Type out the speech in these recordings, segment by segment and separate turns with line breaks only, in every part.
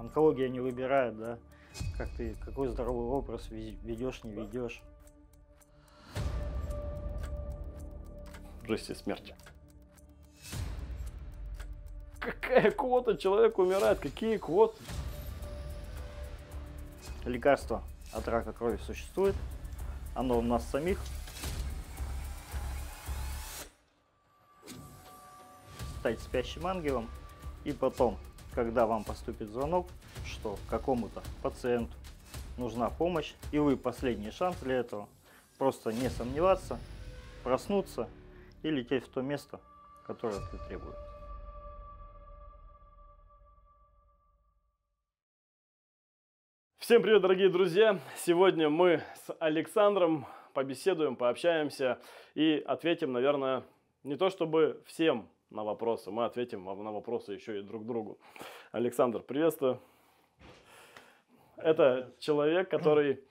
онкология не выбирает, да, как ты, какой здоровый образ ведешь, не ведешь.
Жизнь и смерть. Какая квота? Человек умирает. Какие квоты?
Лекарство от рака крови существует. Оно у нас самих. Стать спящим ангелом. И потом когда вам поступит звонок, что какому-то пациенту нужна помощь, и вы последний шанс для этого. Просто не сомневаться, проснуться и лететь в то место, которое ты требуешь.
Всем привет, дорогие друзья! Сегодня мы с Александром побеседуем, пообщаемся и ответим, наверное, не то чтобы всем на вопросы. Мы ответим на вопросы еще и друг другу. Александр, приветствую. Это человек, который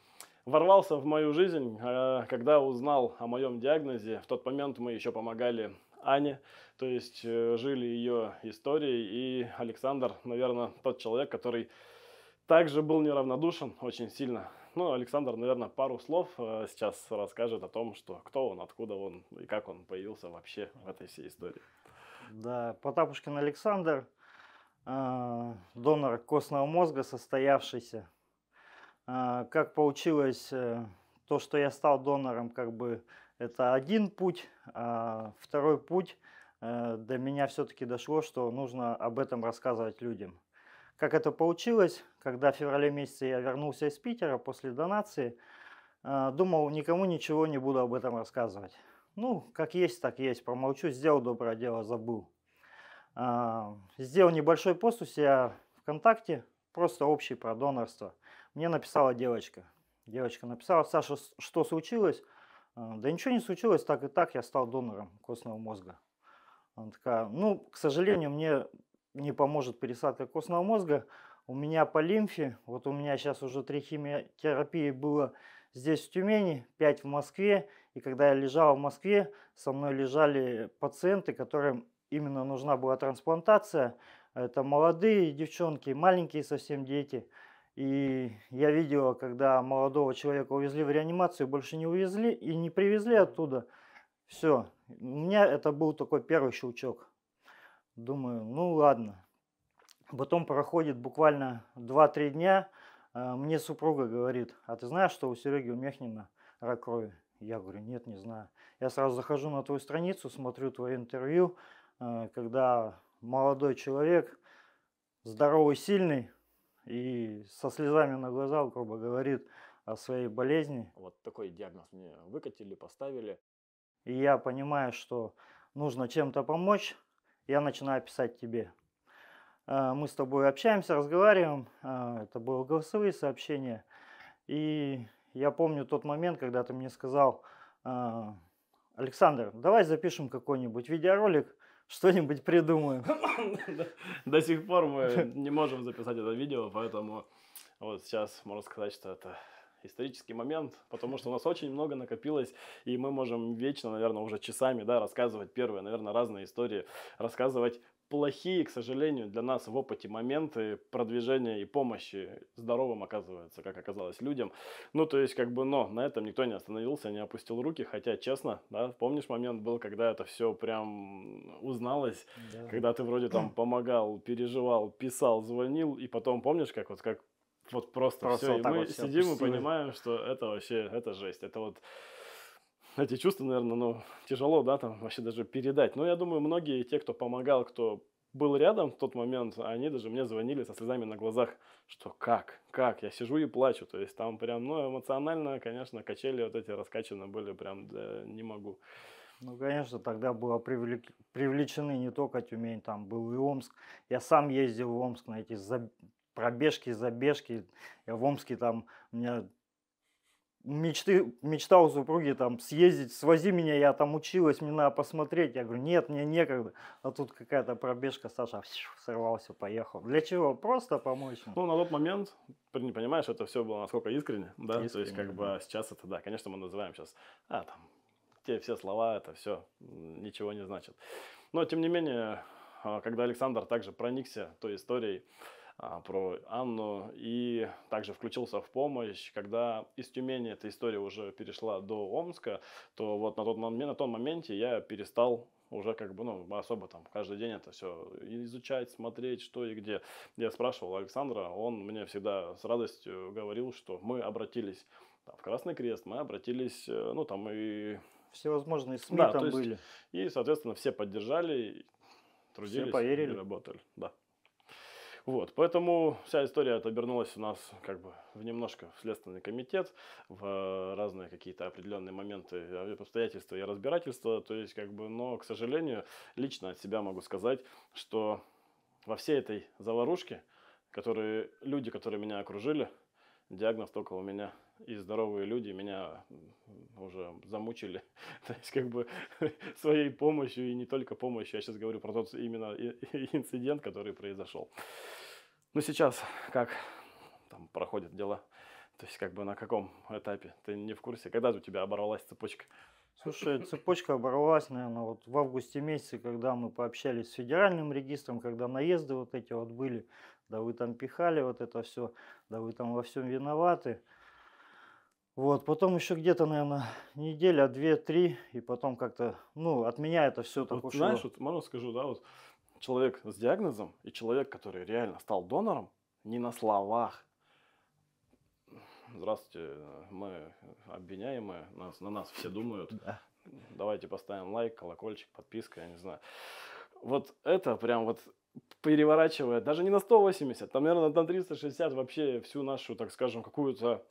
ворвался в мою жизнь, э, когда узнал о моем диагнозе. В тот момент мы еще помогали Ане, то есть э, жили ее историей. И Александр, наверное, тот человек, который также был неравнодушен очень сильно. Ну, Александр, наверное, пару слов э, сейчас расскажет о том, что кто он, откуда он и как он появился вообще в этой всей истории.
Да, Потапушкин Александр, а, донор костного мозга состоявшийся. А, как получилось, э, то, что я стал донором, как бы это один путь, а второй путь э, до меня все-таки дошло, что нужно об этом рассказывать людям. Как это получилось, когда в феврале месяце я вернулся из Питера после донации, а, думал, никому ничего не буду об этом рассказывать. Ну, как есть, так есть. Промолчу, сделал доброе дело, забыл. А, сделал небольшой пост у себя ВКонтакте, просто общий про донорство. Мне написала девочка. Девочка написала, Саша, что случилось? А, да ничего не случилось, так и так я стал донором костного мозга. Она такая, ну, к сожалению, мне не поможет пересадка костного мозга. У меня по лимфе, вот у меня сейчас уже три химиотерапии было здесь в Тюмени, пять в Москве и когда я лежал в Москве, со мной лежали пациенты, которым именно нужна была трансплантация. Это молодые девчонки, маленькие совсем дети. И я видел, когда молодого человека увезли в реанимацию, больше не увезли и не привезли оттуда. Все, у меня это был такой первый щелчок. Думаю, ну ладно. Потом проходит буквально 2-3 дня, а, мне супруга говорит, а ты знаешь, что у Сереги Умехнина рак крови? Я говорю, нет, не знаю. Я сразу захожу на твою страницу, смотрю твое интервью, э, когда молодой человек, здоровый, сильный, и со слезами на глазах, грубо говорит о своей болезни.
Вот такой диагноз мне выкатили, поставили.
И я понимаю, что нужно чем-то помочь, я начинаю писать тебе. Э, мы с тобой общаемся, разговариваем, э, это было голосовые сообщения. И я помню тот момент, когда ты мне сказал, а, Александр, давай запишем какой-нибудь видеоролик, что-нибудь придумаем.
До сих пор мы не можем записать это видео, поэтому вот сейчас можно сказать, что это исторический момент, потому что у нас очень много накопилось, и мы можем вечно, наверное, уже часами да, рассказывать первые, наверное, разные истории, рассказывать плохие, к сожалению, для нас в опыте моменты продвижения и помощи здоровым оказывается, как оказалось, людям. Ну, то есть, как бы, но на этом никто не остановился, не опустил руки, хотя, честно, да, помнишь момент был, когда это все прям узналось, да. когда ты вроде там помогал, переживал, писал, звонил, и потом помнишь, как вот как вот просто, просто все, вот и мы вот сидим и понимаем, что это вообще, это жесть, это вот эти чувства, наверное, ну, тяжело, да, там вообще даже передать. Но я думаю, многие те, кто помогал, кто был рядом в тот момент, они даже мне звонили со слезами на глазах, что как, как, я сижу и плачу. То есть там прям, ну, эмоционально, конечно, качели вот эти раскачаны были, прям да, не могу.
Ну, конечно, тогда было привлек... привлечены не только Тюмень, там был и Омск. Я сам ездил в Омск на эти заб пробежки, забежки. Я в Омске там, у меня мечты, мечтал у супруги там съездить, свози меня, я там училась, мне надо посмотреть. Я говорю, нет, мне некогда. А тут какая-то пробежка, Саша а сорвался, поехал. Для чего? Просто помочь.
Ну, на тот момент, не понимаешь, это все было насколько искренне, да? Искренне, То есть, как да. бы сейчас это, да, конечно, мы называем сейчас, а, там, те все слова, это все ничего не значит. Но, тем не менее, а, когда Александр также проникся той историей, а, про Анну и также включился в помощь, когда из Тюмени эта история уже перешла до Омска, то вот на тот момент, на том моменте я перестал уже как бы, ну, особо там каждый день это все изучать, смотреть, что и где. Я спрашивал Александра, он мне всегда с радостью говорил, что мы обратились там, в Красный Крест, мы обратились, э, ну, там и... Всевозможные
СМИ да, там есть, были.
И, соответственно, все поддержали, трудились все поверили. и работали. Да. Вот, поэтому вся история обернулась у нас как бы в немножко в Следственный комитет, в разные какие-то определенные моменты обстоятельства и разбирательства. То есть, как бы, но, к сожалению, лично от себя могу сказать, что во всей этой заварушке, которые люди, которые меня окружили, диагноз только у меня и здоровые люди меня уже замучили, то есть как бы своей помощью и не только помощью, я сейчас говорю про тот именно инцидент, который произошел. Но ну, сейчас как там проходят дела? То есть как бы на каком этапе? Ты не в курсе? Когда у тебя оборвалась цепочка? Слушай,
цепочка оборвалась, наверное, вот в августе месяце, когда мы пообщались с федеральным регистром, когда наезды вот эти вот были, да вы там пихали вот это все, да вы там во всем виноваты. Вот, потом еще где-то, наверное, неделя, две, три, и потом как-то, ну, от меня это все
вот, так ушло. Знаешь, вот, можно скажу, да, вот человек с диагнозом и человек, который реально стал донором, не на словах. Здравствуйте, мы обвиняемые, нас, на нас все думают. Да. Давайте поставим лайк, колокольчик, подписка, я не знаю. Вот это прям вот переворачивает, даже не на 180, там, наверное, на 360 вообще всю нашу, так скажем, какую-то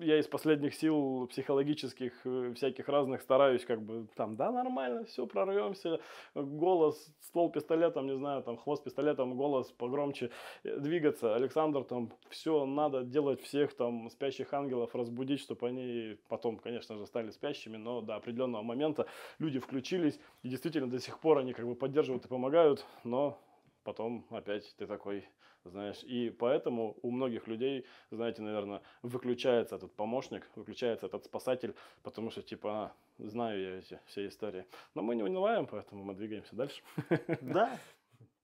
я из последних сил психологических э, всяких разных стараюсь как бы там, да, нормально, все, прорвемся, голос, ствол пистолетом, не знаю, там, хвост пистолетом, голос погромче э, двигаться. Александр там, все, надо делать всех там спящих ангелов разбудить, чтобы они потом, конечно же, стали спящими, но до определенного момента люди включились, и действительно до сих пор они как бы поддерживают и помогают, но потом опять ты такой, знаешь. И поэтому у многих людей, знаете, наверное, выключается этот помощник, выключается этот спасатель, потому что типа, а, знаю я эти все истории. Но мы не унываем, поэтому мы двигаемся дальше. Да,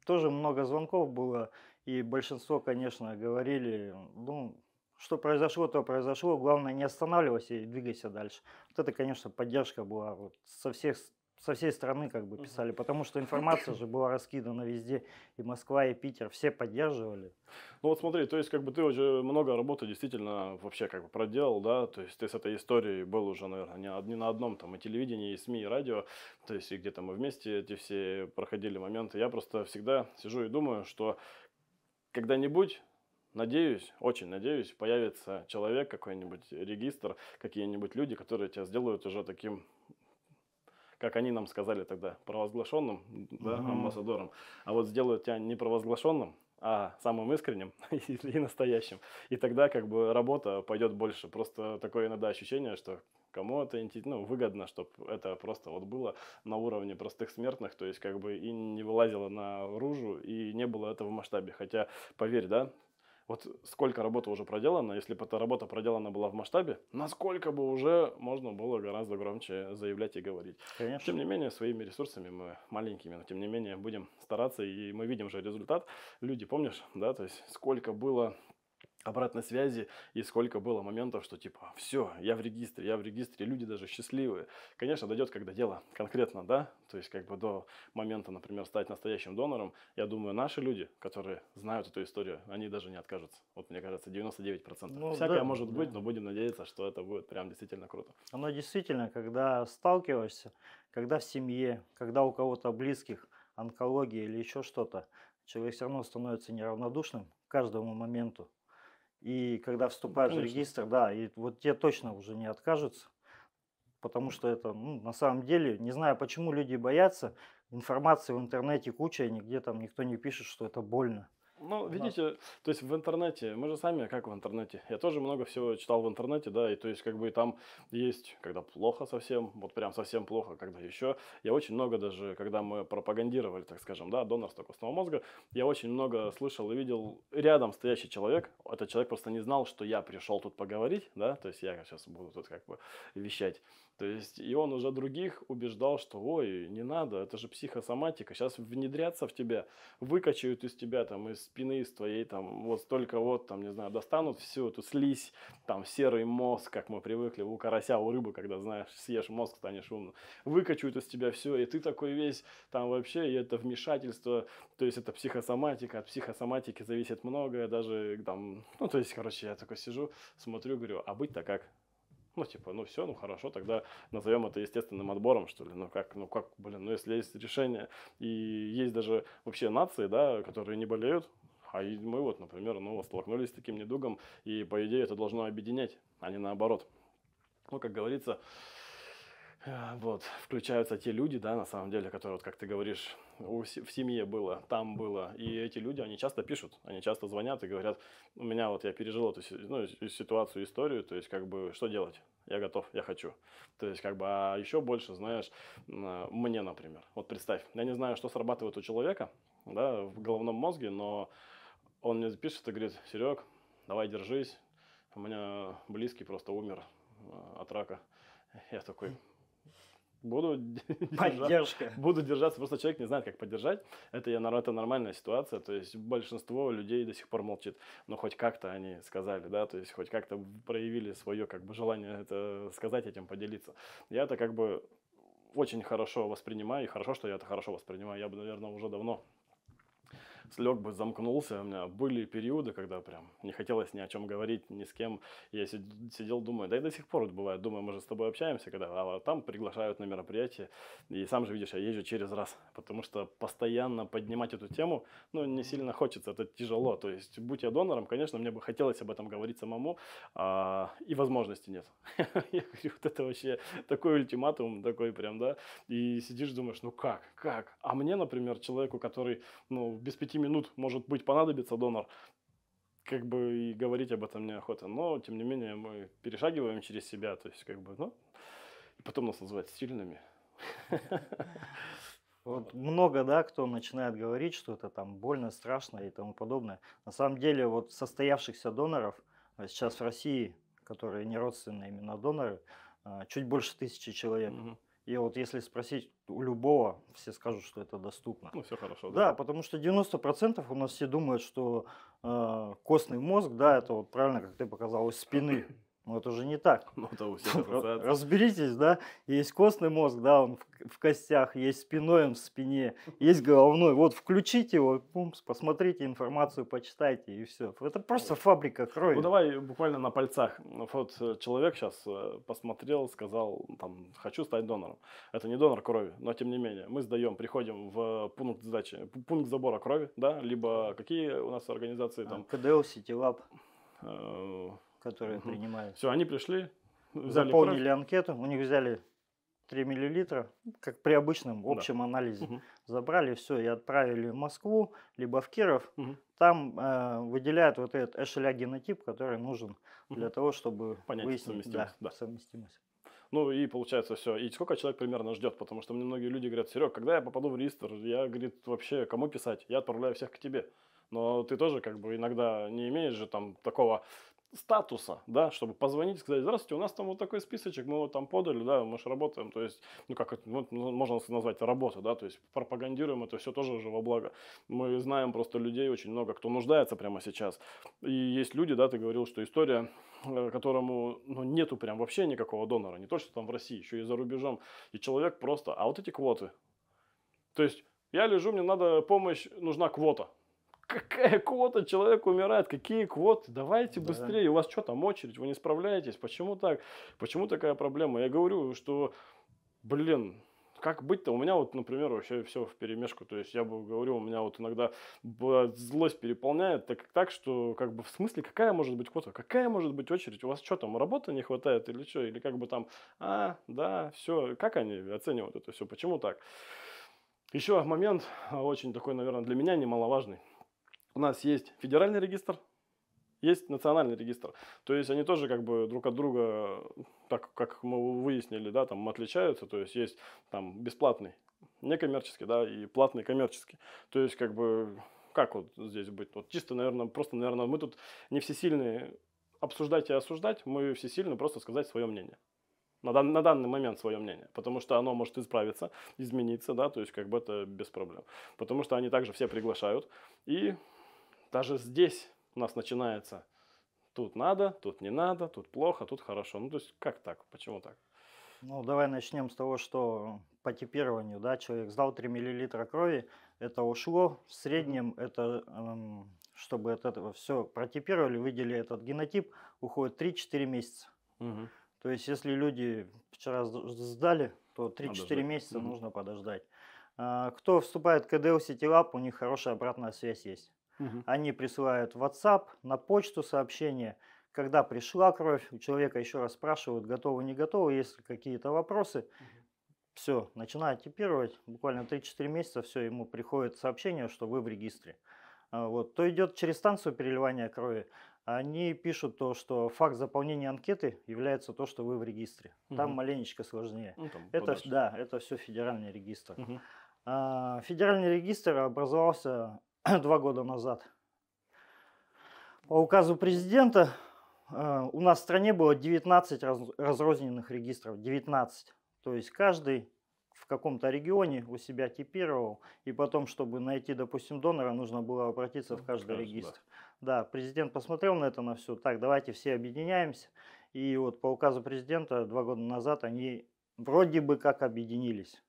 тоже
много звонков было, и большинство, конечно, говорили, ну, что произошло, то произошло, главное не останавливайся и двигайся дальше. Вот это, конечно, поддержка была вот со всех со всей страны как бы писали, потому что информация же была раскидана везде, и Москва, и Питер, все поддерживали.
Ну вот смотри, то есть как бы ты уже много работы действительно вообще как бы проделал, да, то есть ты с этой историей был уже, наверное, не, не на одном там и телевидении, и СМИ, и радио, то есть и где-то мы вместе эти все проходили моменты. Я просто всегда сижу и думаю, что когда-нибудь Надеюсь, очень надеюсь, появится человек, какой-нибудь регистр, какие-нибудь люди, которые тебя сделают уже таким как они нам сказали тогда, провозглашенным, да, mm амбассадором. А вот сделают тебя не провозглашенным, а самым искренним и настоящим. И тогда как бы работа пойдет больше. Просто такое иногда ощущение, что кому это ну, выгодно, чтобы это просто вот было на уровне простых смертных, то есть как бы и не вылазило наружу, и не было этого в масштабе. Хотя, поверь, да, вот сколько работы уже проделано, если бы эта работа проделана была в масштабе, насколько бы уже можно было гораздо громче заявлять и говорить. Конечно. Тем не менее, своими ресурсами мы маленькими, но тем не менее будем стараться, и мы видим уже результат. Люди, помнишь, да, то есть сколько было обратной связи и сколько было моментов, что типа все, я в регистре, я в регистре, люди даже счастливые. Конечно, дойдет, когда дело конкретно, да, то есть как бы до момента, например, стать настоящим донором, я думаю, наши люди, которые знают эту историю, они даже не откажутся. Вот мне кажется, 99%. Ну, Всякое да, может да. быть, но будем надеяться, что это будет прям действительно круто.
Оно действительно, когда сталкиваешься, когда в семье, когда у кого-то близких онкология или еще что-то, человек все равно становится неравнодушным к каждому моменту и когда ну, вступаешь Конечно. в регистр, да, и вот тебе точно уже не откажутся, потому что это, ну, на самом деле, не знаю, почему люди боятся, информации в интернете куча, и нигде там никто не пишет, что это больно.
Ну, видите, нас... то есть в интернете, мы же сами, как в интернете, я тоже много всего читал в интернете, да, и то есть как бы там есть, когда плохо совсем, вот прям совсем плохо, когда еще, я очень много даже, когда мы пропагандировали, так скажем, да, донорство костного мозга, я очень много слышал и видел рядом стоящий человек, этот человек просто не знал, что я пришел тут поговорить, да, то есть я сейчас буду тут как бы вещать, то есть, и он уже других убеждал, что ой, не надо, это же психосоматика, сейчас внедрятся в тебя, выкачают из тебя, там, из спины, из твоей, там, вот столько вот, там, не знаю, достанут всю эту слизь, там, серый мозг, как мы привыкли, у карася, у рыбы, когда, знаешь, съешь мозг, станешь умным, выкачают из тебя все, и ты такой весь, там, вообще, и это вмешательство, то есть, это психосоматика, от психосоматики зависит многое, даже, там, ну, то есть, короче, я такой сижу, смотрю, говорю, а быть-то как? Ну, типа, ну все, ну хорошо, тогда назовем это естественным отбором, что ли. Ну как, ну как, блин, ну если есть решение, и есть даже вообще нации, да, которые не болеют, а мы вот, например, ну, столкнулись с таким недугом, и по идее это должно объединять, а не наоборот. Ну, как говорится, а, вот, включаются те люди, да, на самом деле, которые, вот, как ты говоришь, у, в семье было, там было. И эти люди, они часто пишут, они часто звонят и говорят, у меня вот я пережил эту ну, ситуацию, историю, то есть как бы что делать? Я готов, я хочу. То есть как бы а еще больше, знаешь, а, мне, например. Вот представь, я не знаю, что срабатывает у человека, да, в головном мозге, но он мне пишет и говорит, Серег, давай держись, у меня близкий просто умер а, от рака. Я такой, буду поддержка буду держаться просто человек не знает как поддержать это я это нормальная ситуация то есть большинство людей до сих пор молчит но хоть как-то они сказали да то есть хоть как-то проявили свое как бы желание это сказать этим поделиться я это как бы очень хорошо воспринимаю и хорошо что я это хорошо воспринимаю я бы наверное уже давно слег бы, замкнулся. У меня были периоды, когда прям не хотелось ни о чем говорить, ни с кем. Я сидел, думаю, да и до сих пор вот бывает, думаю, мы же с тобой общаемся, когда а, там приглашают на мероприятие. И сам же видишь, я езжу через раз, потому что постоянно поднимать эту тему, ну, не сильно хочется, это тяжело. То есть, будь я донором, конечно, мне бы хотелось об этом говорить самому, а, и возможности нет. Я говорю, вот это вообще такой ультиматум, такой прям, да, и сидишь, думаешь, ну как, как? А мне, например, человеку, который, ну, без пяти минут, может быть, понадобится донор, как бы и говорить об этом неохота. Но, тем не менее, мы перешагиваем через себя, то есть, как бы, ну, и потом нас называют стильными.
Вот много, да, кто начинает говорить, что это там больно, страшно и тому подобное. На самом деле, вот состоявшихся доноров э, сейчас в России, которые не родственные именно доноры, э, чуть больше тысячи человек. Угу. И вот если спросить у любого, все скажут, что это доступно. Ну, все хорошо. Да, да потому что 90% у нас все думают, что э, костный мозг, да, это вот правильно, как ты показал, из спины Ну это же не так. Ну, это Разберитесь, да? Есть костный мозг, да, он в, в костях, есть спиной он в спине, есть головной. Вот включите его, пумс, посмотрите информацию, почитайте и все. Это просто фабрика крови. Ну
давай буквально на пальцах. Вот э, человек сейчас э, посмотрел, сказал, там, хочу стать донором. Это не донор крови, но тем не менее. Мы сдаем, приходим в пункт сдачи, пункт забора крови, да, либо какие у нас организации а, там. КДЛ, Ситилаб э, которые угу. принимают.
Все, они пришли,
взяли Заполнили кровь.
анкету, у них взяли 3 миллилитра, как при обычном общем да. анализе. Угу. Забрали все и отправили в Москву, либо в Киров. Угу. Там э, выделяют вот этот эшеля генотип, который нужен угу. для того, чтобы Понять выяснить совместимость.
Да, да. совместимость. Ну и получается все. И сколько человек примерно ждет? Потому что мне многие люди говорят, Серег, когда я попаду в реестр, я, говорит, вообще кому писать? Я отправляю всех к тебе. Но ты тоже как бы иногда не имеешь же там такого статуса, да, чтобы позвонить и сказать, здравствуйте, у нас там вот такой списочек, мы его там подали, да, мы же работаем, то есть, ну как это ну, ну можно назвать, работу, да, то есть пропагандируем это все тоже же во благо. Мы знаем просто людей очень много, кто нуждается прямо сейчас. И есть люди, да, ты говорил, что история, э, которому ну, нету прям вообще никакого донора, не то, что там в России, еще и за рубежом, и человек просто, а вот эти квоты. То есть, я лежу, мне надо помощь, нужна квота. Какая квота? Человек умирает. Какие квоты? Давайте да. быстрее. У вас что там очередь? Вы не справляетесь. Почему так? Почему такая проблема? Я говорю, что, блин, как быть-то? У меня вот, например, вообще все в перемешку. То есть я бы говорю, у меня вот иногда злость переполняет так, так что как бы в смысле, какая может быть квота? Какая может быть очередь? У вас что там, работы не хватает или что? Или как бы там, а, да, все. Как они оценивают это все? Почему так? Еще момент, а, очень такой, наверное, для меня немаловажный у нас есть федеральный регистр, есть национальный регистр. То есть они тоже как бы друг от друга, так как мы выяснили, да, там отличаются. То есть есть там бесплатный некоммерческий, да, и платный коммерческий. То есть как бы как вот здесь быть? Вот чисто, наверное, просто, наверное, мы тут не всесильные обсуждать и осуждать, мы всесильны просто сказать свое мнение. На, дан, на данный момент свое мнение, потому что оно может исправиться, измениться, да, то есть как бы это без проблем. Потому что они также все приглашают и даже здесь у нас начинается тут надо, тут не надо, тут плохо, тут хорошо. Ну, то есть как так? Почему так?
Ну, давай начнем с того, что по типированию, да, человек сдал 3 мл крови, это ушло, в среднем это, эм, чтобы от этого все протипировали, выделили этот генотип, уходит 3-4 месяца. Угу. То есть, если люди вчера сдали, то 3-4 месяца угу. нужно подождать. А, кто вступает в КДЛ Сетилаб, у них хорошая обратная связь есть. Угу. Они присылают в WhatsApp, на почту сообщение, когда пришла кровь, у человека еще раз спрашивают, готовы, не готовы, есть какие-то вопросы. Угу. Все, начинают типировать, буквально 3-4 месяца, все, ему приходит сообщение, что вы в регистре. А вот. То идет через станцию переливания крови, они пишут то, что факт заполнения анкеты является то, что вы в регистре. Там угу. маленечко сложнее. Ну, там это, да, это все федеральный регистр. Угу. Федеральный регистр образовался два года назад. По указу президента э, у нас в стране было 19 разрозненных регистров, 19. То есть каждый в каком-то регионе у себя типировал, и потом, чтобы найти, допустим, донора, нужно было обратиться ну, в каждый конечно, регистр. Да. да, президент посмотрел на это на все. Так, давайте все объединяемся. И вот по указу президента два года назад они вроде бы как объединились.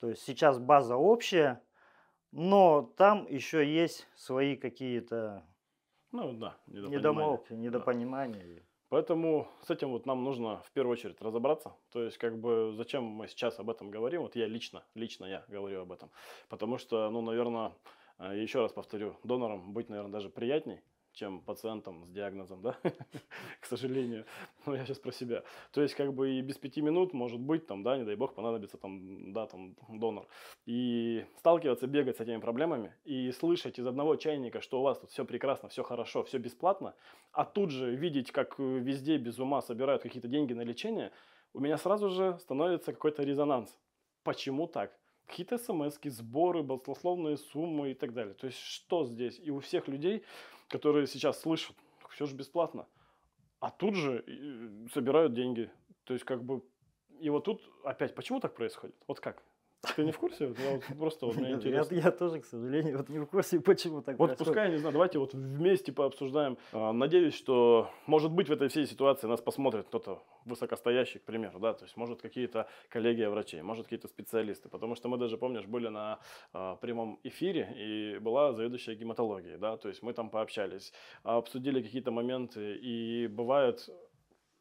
То есть сейчас база общая, но там еще есть свои какие-то ну, да, недопонимания. недомолвки, недопонимания.
Да. Поэтому с этим вот нам нужно в первую очередь разобраться. То есть, как бы, зачем мы сейчас об этом говорим? Вот я лично, лично я говорю об этом. Потому что, ну, наверное, э, еще раз повторю, донором быть, наверное, даже приятней, чем пациентам с диагнозом, да, к сожалению. Но ну, я сейчас про себя. То есть, как бы и без пяти минут, может быть, там, да, не дай бог, понадобится там, да, там, донор. И сталкиваться, бегать с этими проблемами и слышать из одного чайника, что у вас тут все прекрасно, все хорошо, все бесплатно, а тут же видеть, как э, везде без ума собирают какие-то деньги на лечение, у меня сразу же становится какой-то резонанс. Почему так? какие-то смс сборы, баснословные суммы и так далее. То есть что здесь? И у всех людей которые сейчас слышат, все же бесплатно. А тут же э, собирают деньги. То есть, как бы... И вот тут опять, почему так происходит? Вот как?
Ты не в курсе? Я вот просто вот мне интересно. Я, я тоже, к сожалению, вот не в курсе,
почему так Вот происходит. пускай, не знаю, давайте вот вместе пообсуждаем. А, надеюсь, что, может быть, в этой всей ситуации нас посмотрит кто-то высокостоящий, к примеру, да, то есть, может, какие-то коллеги врачей, может, какие-то специалисты, потому что мы даже, помнишь, были на э, прямом эфире, и была заведующая гематологией, да, то есть мы там пообщались, обсудили какие-то моменты, и бывают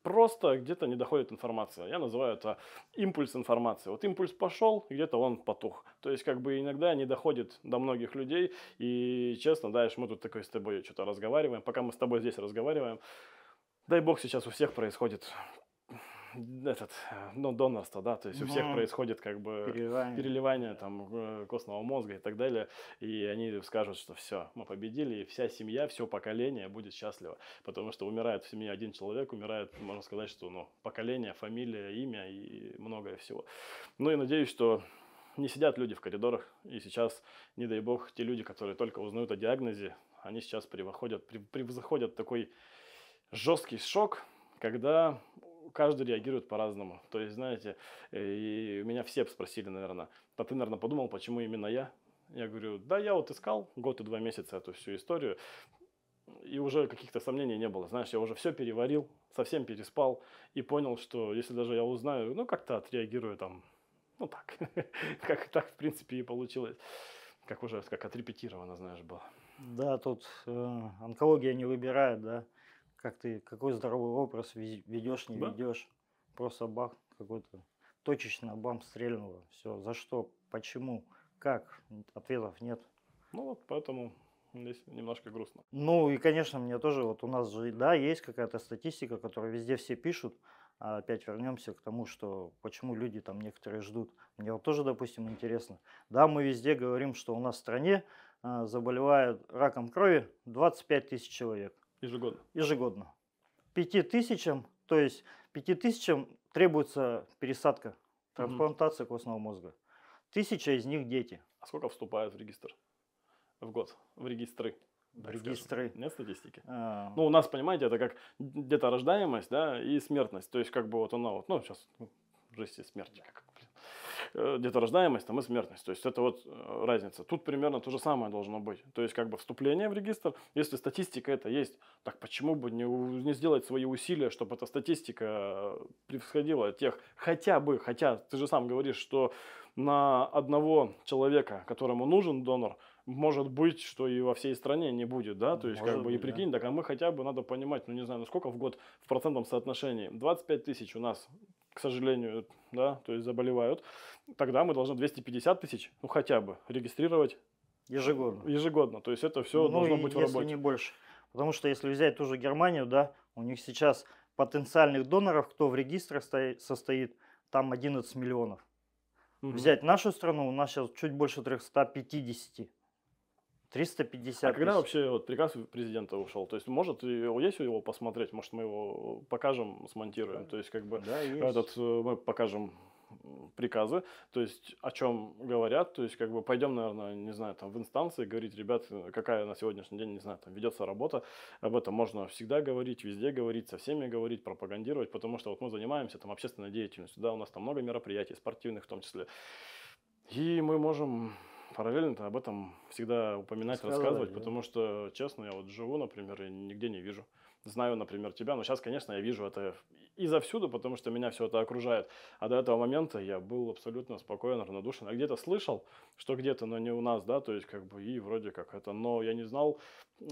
просто где-то не доходит информация. Я называю это импульс информации. Вот импульс пошел, где-то он потух. То есть, как бы иногда не доходит до многих людей. И честно, знаешь, мы тут такой с тобой что-то разговариваем. Пока мы с тобой здесь разговариваем, дай бог сейчас у всех происходит этот, ну, донорство, да, то есть угу. у всех происходит как бы переливание, переливание там э, костного мозга и так далее, и они скажут, что все, мы победили, и вся семья, все поколение будет счастливо, потому что умирает в семье один человек, умирает, можно сказать, что, ну, поколение, фамилия, имя и многое всего. Ну и надеюсь, что не сидят люди в коридорах, и сейчас, не дай бог, те люди, которые только узнают о диагнозе, они сейчас превосходят, превзаходят такой жесткий шок, когда каждый реагирует по-разному. То есть, знаете, и меня все спросили, наверное, да ты, наверное, подумал, почему именно я? Я говорю, да, я вот искал год и два месяца эту всю историю, и уже каких-то сомнений не было. Знаешь, я уже все переварил, совсем переспал и понял, что если даже я узнаю, ну, как-то отреагирую там, ну, так, как так, в принципе, и получилось. Как уже, как отрепетировано, знаешь, было.
Да, тут э, онкология не выбирает, да как ты, какой здоровый образ ведешь, не да? ведешь. Просто бах какой-то точечно бам стрельнуло. Все, за что, почему, как, ответов нет.
Ну вот, поэтому здесь немножко грустно.
Ну и, конечно, мне тоже, вот у нас же, да, есть какая-то статистика, которую везде все пишут, а опять вернемся к тому, что почему люди там некоторые ждут. Мне вот тоже, допустим, интересно. Да, мы везде говорим, что у нас в стране а, заболевают раком крови 25 тысяч человек. Ежегодно. Ежегодно. пяти тысячам то есть пяти тысячам требуется пересадка, трансплантация угу.
костного мозга. Тысяча из них дети. А сколько вступают в регистр в год, в регистры? В регистры. Скажем. Нет статистики. А... Ну, у нас, понимаете, это как где-то рождаемость, да, и смертность. То есть, как бы вот она вот, ну, сейчас ну, жизнь и смерть, как где-то э, рождаемость там, и смертность. То есть это вот э, разница. Тут примерно то же самое должно быть. То есть как бы вступление в регистр, если статистика это есть, так почему бы не, не сделать свои усилия, чтобы эта статистика э, превосходила тех, хотя бы, хотя ты же сам говоришь, что на одного человека, которому нужен донор, может быть, что и во всей стране не будет, да, то есть может как бы быть, и прикинь, да. так а мы хотя бы надо понимать, ну не знаю, ну сколько в год в процентном соотношении, 25 тысяч у нас к сожалению, да, то есть заболевают, тогда мы должны 250 тысяч, ну хотя бы, регистрировать. Ежегодно. Ежегодно, то
есть это все ну, должно быть в работе. не больше. Потому что если взять ту же Германию, да, у них сейчас потенциальных доноров, кто в регистрах состоит, там 11 миллионов. Угу. Взять нашу страну, у нас сейчас чуть больше 350. 350 А когда вообще
вот приказ президента ушел? То есть, может, есть его посмотреть, может, мы его покажем, смонтируем. Да. То есть, как бы, да, есть. этот э, мы покажем приказы, то есть о чем говорят, то есть как бы пойдем, наверное, не знаю, там в инстанции говорить, ребят, э, какая на сегодняшний день, не знаю, там ведется работа, об этом можно всегда говорить, везде говорить, со всеми говорить, пропагандировать, потому что вот мы занимаемся там общественной деятельностью, да, у нас там много мероприятий, спортивных в том числе, и мы можем параллельно-то об этом всегда упоминать, Сказали, рассказывать, да. потому что, честно, я вот живу, например, и нигде не вижу. Знаю, например, тебя, но сейчас, конечно, я вижу это и завсюду, потому что меня все это окружает. А до этого момента я был абсолютно спокоен, равнодушен. А где-то слышал, что где-то, но не у нас, да, то есть как бы и вроде как это, но я не знал.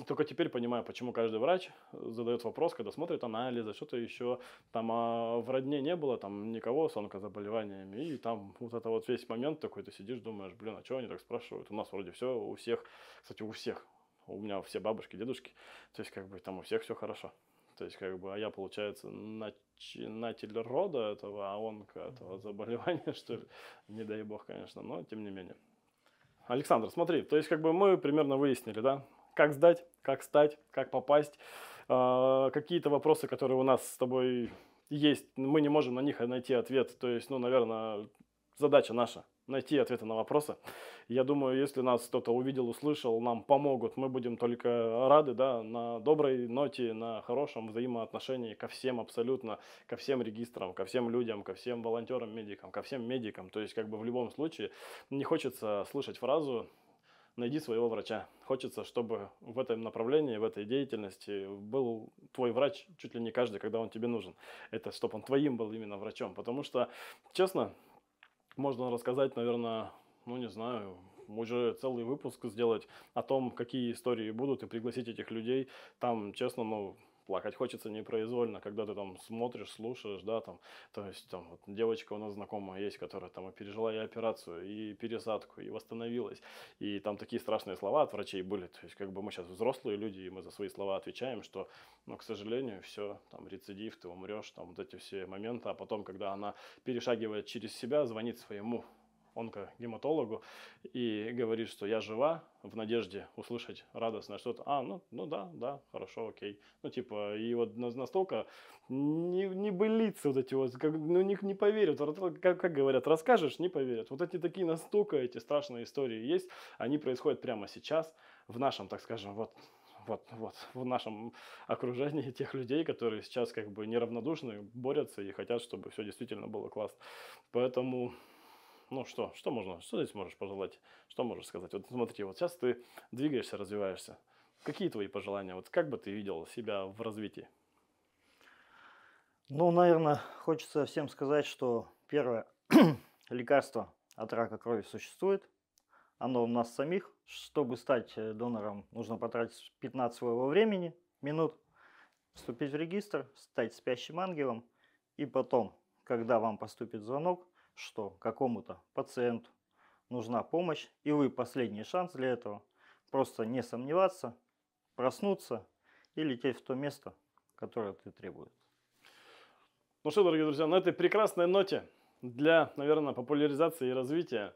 Только теперь понимаю, почему каждый врач задает вопрос, когда смотрит анализы, что-то еще там а в родне не было, там никого с онкозаболеваниями, и там вот это вот весь момент такой, ты сидишь, думаешь, блин, а чего они так спрашивают? У нас вроде все, у всех, кстати, у всех, у меня все бабушки, дедушки, то есть как бы там у всех все хорошо. То есть, как бы, а я, получается, начинатель рода этого, а он этого заболевания, что ли. Не дай бог, конечно, но тем не менее. Александр, смотри, то есть, как бы мы примерно выяснили, да, как сдать, как стать, как попасть. А, какие-то вопросы, которые у нас с тобой есть, мы не можем на них найти ответ. То есть, ну, наверное, задача наша найти ответы на вопросы. Я думаю, если нас кто-то увидел, услышал, нам помогут. Мы будем только рады, да, на доброй ноте, на хорошем взаимоотношении ко всем абсолютно, ко всем регистрам, ко всем людям, ко всем волонтерам, медикам, ко всем медикам. То есть, как бы в любом случае, не хочется слышать фразу найди своего врача. Хочется, чтобы в этом направлении, в этой деятельности был твой врач чуть ли не каждый, когда он тебе нужен. Это чтобы он твоим был именно врачом. Потому что, честно, можно рассказать, наверное, ну не знаю, уже целый выпуск сделать о том, какие истории будут, и пригласить этих людей. Там, честно, ну, плакать хочется непроизвольно, когда ты там смотришь, слушаешь, да, там, то есть там вот, девочка у нас знакомая есть, которая там и пережила и операцию, и пересадку, и восстановилась, и там такие страшные слова от врачей были, то есть как бы мы сейчас взрослые люди, и мы за свои слова отвечаем, что, ну, к сожалению, все, там, рецидив, ты умрешь, там, вот эти все моменты, а потом, когда она перешагивает через себя, звонит своему онкогематологу и говорит, что я жива, в надежде услышать радостное что-то. А, ну, ну да, да, хорошо, окей. Ну, типа, и вот настолько не, не былицы вот эти вот, как, ну, них не поверят. Как, как говорят, расскажешь, не поверят. Вот эти такие настолько эти страшные истории есть, они происходят прямо сейчас в нашем, так скажем, вот вот, вот, в нашем окружении тех людей, которые сейчас как бы неравнодушны, борются и хотят, чтобы все действительно было классно. Поэтому ну что, что можно, что здесь можешь пожелать, что можешь сказать? Вот смотри, вот сейчас ты двигаешься, развиваешься. Какие твои пожелания? Вот как бы ты видел себя в развитии?
Ну, наверное, хочется всем сказать, что первое, лекарство от рака крови существует. Оно у нас самих. Чтобы стать э, донором, нужно потратить 15 своего времени, минут, вступить в регистр, стать спящим ангелом. И потом, когда вам поступит звонок, что какому-то пациенту нужна помощь, и вы последний шанс для этого. Просто не сомневаться, проснуться и лететь в то место, которое ты требует.
Ну что, дорогие друзья, на этой прекрасной ноте для, наверное, популяризации и развития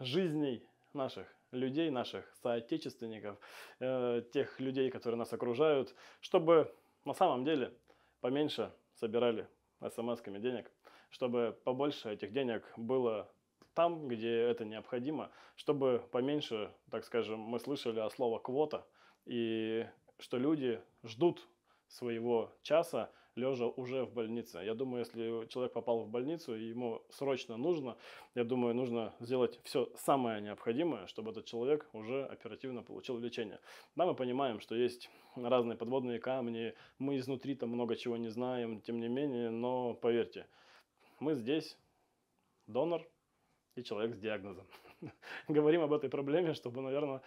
жизней наших людей, наших соотечественников, э, тех людей, которые нас окружают, чтобы на самом деле поменьше собирали смс-ками денег, чтобы побольше этих денег было там, где это необходимо, чтобы поменьше, так скажем, мы слышали о слово «квота», и что люди ждут своего часа, лежа уже в больнице. Я думаю, если человек попал в больницу, и ему срочно нужно, я думаю, нужно сделать все самое необходимое, чтобы этот человек уже оперативно получил лечение. Да, мы понимаем, что есть разные подводные камни, мы изнутри там много чего не знаем, тем не менее, но поверьте, мы здесь донор и человек с диагнозом. Говорим об этой проблеме, чтобы, наверное,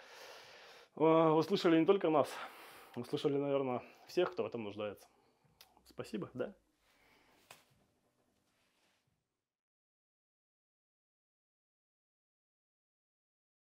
э, услышали не только нас, услышали, наверное, всех, кто в этом нуждается. Спасибо, да?